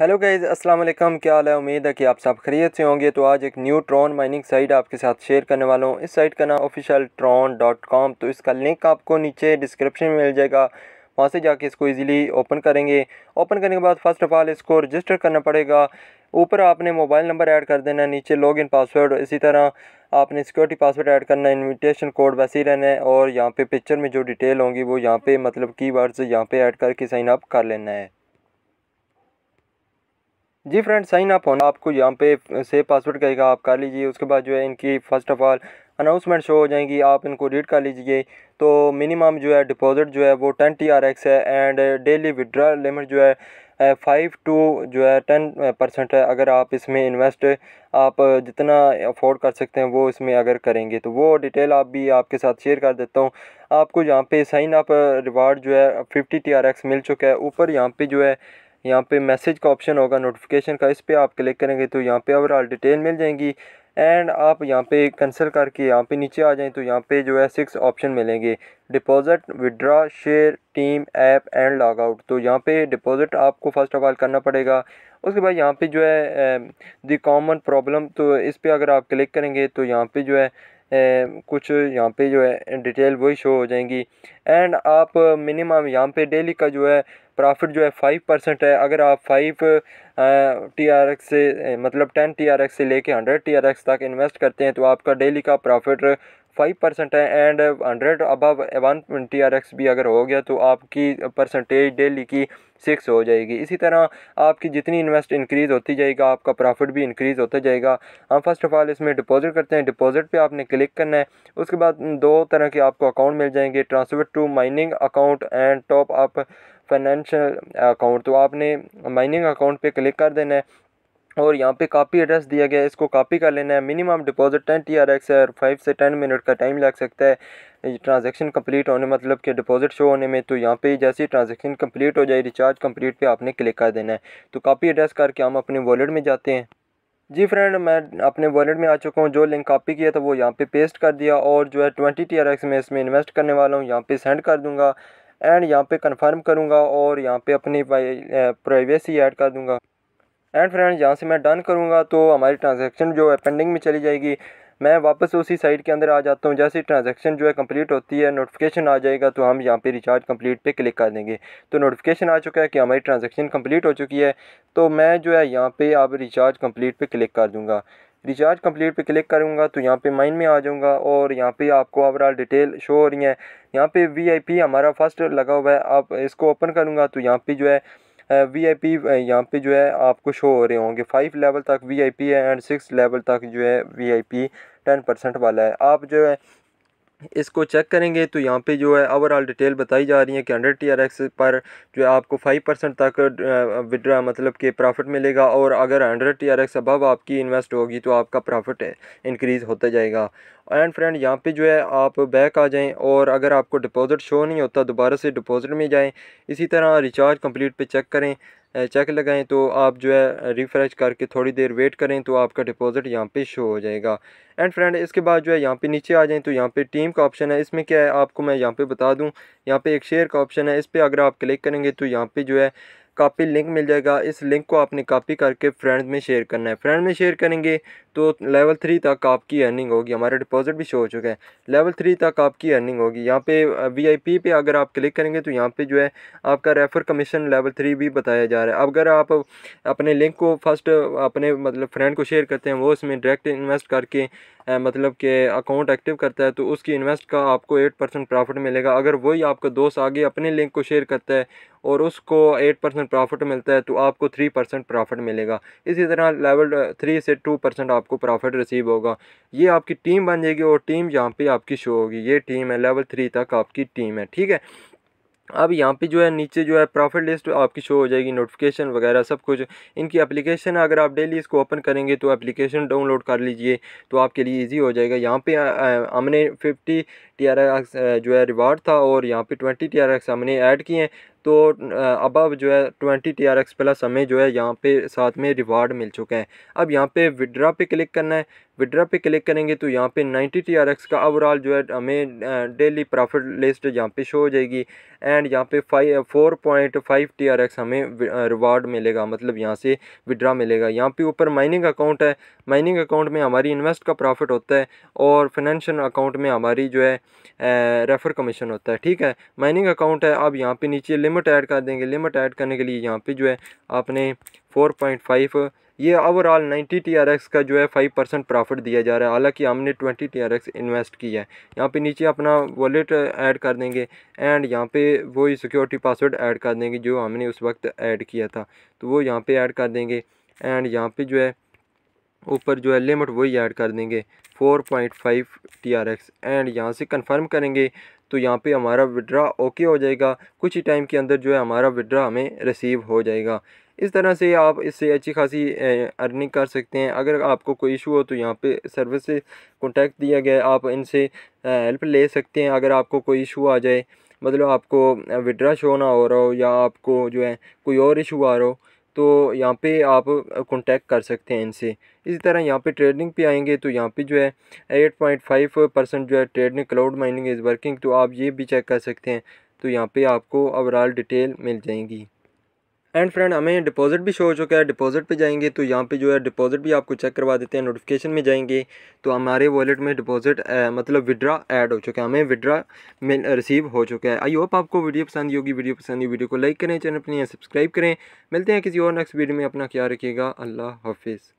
hello guys अस्सलाम वालेकुम क्या हाल है उम्मीद है कि आप सब खरीद से होंगे तो आज एक न्यू ट्रॉन माइनिंग साइट आपके साथ शेयर करने वाला हूँ इस साइट का नाम ऑफिशियल ट्रॉन डॉट कॉम तो इसका लिंक आपको नीचे डिस्क्रिप्शन में मिल जाएगा वहाँ से जाके इसको इजीली ओपन करेंगे ओपन करने के बाद फ़र्स्ट ऑफ ऑल इसको रजिस्टर करना पड़ेगा ऊपर आपने मोबाइल नंबर ऐड कर देना नीचे इन पासवर्ड इसी तरह आपने सिक्योरिटी पासवर्ड ऐड करना है इनविटेशन कोड वैसे ही रहना है और यहाँ पे पिक्चर में जो डिटेल होंगी वो यहाँ पे मतलब कीवर्ड्स यहाँ पे ऐड करके साइन अप कर लेना है जी फ्रेंड साइन अप होना आपको यहाँ पे सेव पासवर्ड कहेगा आप कर लीजिए उसके बाद जो है इनकी first of all announcement show हो जाएगी आप इनको रीड कर लीजिए तो मिनिमम जो है डिपॉजिट जो है वो टेन टी आर एक्स है एंड डेली विड्रा लिमिट जो है फाइव टू जो है टेन परसेंट है अगर आप इसमें इन्वेस्ट आप जितना अफोर्ड कर सकते हैं वो इसमें अगर करेंगे तो वो डिटेल आप भी आपके साथ शेयर कर देता हूँ आपको यहाँ पे साइन अप रिवार्ड जो है फिफ्टी टी आर एक्स मिल चुका है ऊपर यहाँ पे जो है यहाँ पे मैसेज का ऑप्शन होगा नोटिफिकेशन का इस पर आप क्लिक करेंगे तो यहाँ पे ओवरऑल डिटेल मिल जाएंगी एंड आप यहाँ पे कैंसिल करके यहाँ पे नीचे आ जाएं तो यहाँ पे जो है सिक्स ऑप्शन मिलेंगे deposit withdraw share team app and log out तो यहाँ पे डिपॉजिट आपको फर्स्ट ऑफ ऑल करना पड़ेगा उसके बाद यहाँ पे जो है दी कॉमन प्रॉब्लम तो इस पर अगर आप क्लिक करेंगे तो यहाँ पे जो है कुछ यहाँ पे जो है डिटेल वही शो हो जाएंगी एंड आप मिनिमम यहाँ पे डेली का जो है प्रॉफिट जो है फाइव परसेंट है अगर आप फाइव टी आर एक्स से मतलब टेन टी आर एक्स से लेके हंड्रेड टी आर एक्स तक इन्वेस्ट करते हैं तो आपका डेली का प्रॉफिट फाइव परसेंट है and hundred above one T R X भी अगर हो गया तो आपकी परसेंटेज डेली की सिक्स हो जाएगी इसी तरह आपकी जितनी इन्वेस्ट इंक्रीज़ होती जाएगा आपका प्रॉफिट भी इंक्रीज़ होता जाएगा हम फर्स्ट ऑफ ऑल इसमें डिपॉजिट करते हैं डिपॉजिट पे आपने क्लिक करना है उसके बाद दो तरह के आपको अकाउंट मिल जाएंगे transfer to mining account and top up financial account तो आपने माइनिंग अकाउंट पे क्लिक कर देना है और यहाँ पे कापी एड्रेस दिया गया है इसको कापी कर लेना है minimum deposit ten T R X है और फाइव से टेन मिनट का टाइम लग सकता है ट्रांजैक्शन कंप्लीट होने मतलब कि डिपॉजिट शो होने में तो यहाँ पे जैसे ही ट्रांजेक्शन कंप्लीट हो जाए रिचार्ज कंप्लीट पे आपने क्लिक कर देना है तो कापी एड्रेस करके हम अपने वॉलेट में जाते हैं जी फ्रेंड मैं अपने वॉलेट में आ चुका हूँ जो लिंक कॉपी किया था वो यहाँ पे पेस्ट कर दिया और जो है ट्वेंटी टी आर एक्स में इसमें इन्वेस्ट करने वाला हूँ यहाँ पे सेंड कर दूँगा एंड यहाँ पे कंफर्म करूँगा और यहाँ पे अपनी प्राइवेसी ऐड कर दूँगा एंड फ्रेंड यहाँ से मैं डन करूँगा तो हमारी ट्रांजेक्शन जो है पेंडिंग में चली जाएगी मैं वापस उसी साइट के अंदर आ जाता हूँ जैसे ट्रांजैक्शन जो है कंप्लीट होती है नोटिफिकेशन आ जाएगा तो हम यहाँ पे रिचार्ज कंप्लीट पे क्लिक कर देंगे तो नोटिफिकेशन आ चुका है कि हमारी ट्रांजैक्शन कंप्लीट हो चुकी है तो मैं जो है यहाँ पे अब रिचार्ज कंप्लीट पे क्लिक कर दूँगा रिचार्ज कंप्लीट पे क्लिक करूँगा तो यहाँ पे माइंड में आ जाऊँगा और यहाँ पे आपको ओवरऑल डिटेल शो हो रही है यहाँ पे वीआईपी हमारा फर्स्ट लगा हुआ है आप इसको ओपन करूँगा तो यहाँ पे जो है वीआईपी यहाँ पर जो है आपको शो हो रहे होंगे फाइव लेवल तक वीआईपी है एंड सिक्स लेवल तक जो है वीआईपी टेन परसेंट वाला है आप जो है इसको चेक करेंगे तो यहाँ पे जो है ओवरऑल डिटेल बताई जा रही है कि हंड्रेड टी आर एक्स पर जो है आपको फाइव परसेंट तक विड्रा मतलब कि प्रॉफिट मिलेगा और अगर hundred T R X above आपकी इन्वेस्ट होगी तो आपका प्रॉफिट इंक्रीज़ होता जाएगा एंड फ्रेंड यहाँ पे जो है आप बैक आ जाएं और अगर आपको डिपॉजिट शो नहीं होता दोबारा से डिपॉजिट में जाएँ इसी तरह रिचार्ज कम्प्लीट पर चेक करें चेक लगाएं तो आप जो है रिफ़्रेश करके थोड़ी देर वेट करें तो आपका डिपॉजिट यहाँ पे शो हो जाएगा एंड फ्रेंड इसके बाद जो है यहाँ पे नीचे आ जाएं तो यहाँ पे टीम का ऑप्शन है इसमें क्या है आपको मैं यहाँ पे बता दूँ यहाँ पे एक शेयर का ऑप्शन है इस पर अगर आप क्लिक करेंगे तो यहाँ पर जो है कॉपी लिंक मिल जाएगा इस लिंक को आपने कॉपी करके फ्रेंड्स में शेयर करना है फ्रेंड में शेयर करेंगे तो लेवल थ्री तक आपकी अर्निंग होगी हमारा डिपॉजिट भी शो हो चुका है लेवल थ्री तक आपकी अर्निंग होगी यहाँ पे वीआईपी पे अगर आप क्लिक करेंगे तो यहाँ पे जो है आपका रेफ़र कमीशन लेवल थ्री भी बताया जा रहा है अगर आप अपने लिंक को फर्स्ट अपने मतलब फ्रेंड को शेयर करते हैं वो इसमें डायरेक्ट इन्वेस्ट करके मतलब कि अकाउंट एक्टिव करता है तो उसकी इन्वेस्ट का आपको एट परसेंट प्रॉफिट मिलेगा अगर वही आपका दोस्त आगे अपने लिंक को शेयर करता है और उसको एट परसेंट प्रॉफिट मिलता है तो आपको थ्री परसेंट प्रॉफिट मिलेगा इसी तरह लेवल थ्री से टू परसेंट आपको प्रॉफिट रिसीव होगा ये आपकी टीम बन जाएगी और टीम यहाँ पे आपकी शो होगी ये टीम है लेवल थ्री तक आपकी टीम है ठीक है अब यहाँ पे जो है नीचे जो है प्रॉफिट लिस्ट आपकी शो हो जाएगी नोटिफिकेशन वगैरह सब कुछ इनकी एप्लीकेशन अगर आप डेली इसको ओपन करेंगे तो एप्लीकेशन डाउनलोड कर लीजिए तो आपके लिए इजी हो जाएगा यहाँ पे हमने फिफ्टी टी आर एक्स जो है रिवार्ड था और यहाँ पे ट्वेंटी टी आर एक्स हमने ऐड किए हैं तो अब अब जो है twenty T R X plus हमें जो है यहाँ पे साथ में रिवार्ड मिल चुके हैं अब यहाँ पे विड्रा पे क्लिक करना है विड्रा पे क्लिक करेंगे तो यहाँ पे 90 टी आर एक्स का ओवरऑल जो है हमें डेली प्रॉफिट लिस्ट यहाँ पे शो हो जाएगी एंड यहाँ पे five four point five T R X हमें रिवार्ड मिलेगा मतलब यहाँ से विड्रा मिलेगा यहाँ पे ऊपर माइनिंग अकाउंट है माइनिंग अकाउंट में हमारी इन्वेस्ट का प्रॉफिट होता है और फिनेंशियल अकाउंट में हमारी जो है रेफ़र कमीशन होता है ठीक है माइनिंग अकाउंट है आप यहाँ पर नीचे लिमिट ऐड कर देंगे लिमिट ऐड करने के लिए यहाँ पर जो है आपने फोर पॉइंट फाइव ये ओवरऑल 90 TRX का जो है 5 परसेंट प्रॉफिट दिया जा रहा है हालांकि हमने 20 TRX इन्वेस्ट किया है यहाँ पे नीचे अपना वॉलेट ऐड कर देंगे एंड यहाँ पे वही सिक्योरिटी पासवर्ड ऐड कर देंगे जो हमने उस वक्त ऐड किया था तो वो यहाँ पे ऐड कर देंगे एंड यहाँ पे जो है ऊपर जो है लिमिट वही ऐड कर देंगे आर एक्स एंड यहाँ से कन्फर्म करेंगे तो यहाँ पर हमारा विड्रा ओके हो जाएगा कुछ ही टाइम के अंदर जो है हमारा विड्रा हमें रिसीव हो जाएगा इस तरह से आप इससे अच्छी खासी अर्निंग कर सकते हैं अगर आपको कोई इशू हो तो यहाँ पे सर्विस से कॉन्टैक्ट दिया गया आप इनसे हेल्प ले सकते हैं अगर आपको कोई इशू आ जाए मतलब आपको विड्रा शो ना हो रहा हो या आपको जो है कोई और इशू आ रहा हो तो यहाँ पे आप कॉन्टैक्ट कर सकते हैं इनसे इसी तरह यहाँ पे ट्रेडिंग पे आएंगे तो यहाँ पे जो है 8.5 परसेंट जो है trading cloud mining is working तो आप ये भी चेक कर सकते हैं तो यहाँ पे आपको ओवरऑल डिटेल मिल जाएगी एंड फ्रेंड हमें डिपॉजिट भी शो हो चुका है डिपॉजिट पे जाएंगे तो यहाँ पे जो है डिपॉजिट भी आपको चेक करवा देते हैं नोटिफिकेशन में जाएंगे तो हमारे वॉलेट में डिपॉजिट मतलब विड्रा ऐड हो चुका है हमें विड्रा रिसीव हो चुका है आई होप आपको वीडियो पसंद होगी वीडियो पसंद होगी वीडियो को लाइक करें चैनल पर सब्सक्राइब करें मिलते हैं किसी और नेक्स्ट वीडियो में अपना क्या रखिएगा अल्लाह हाफिज़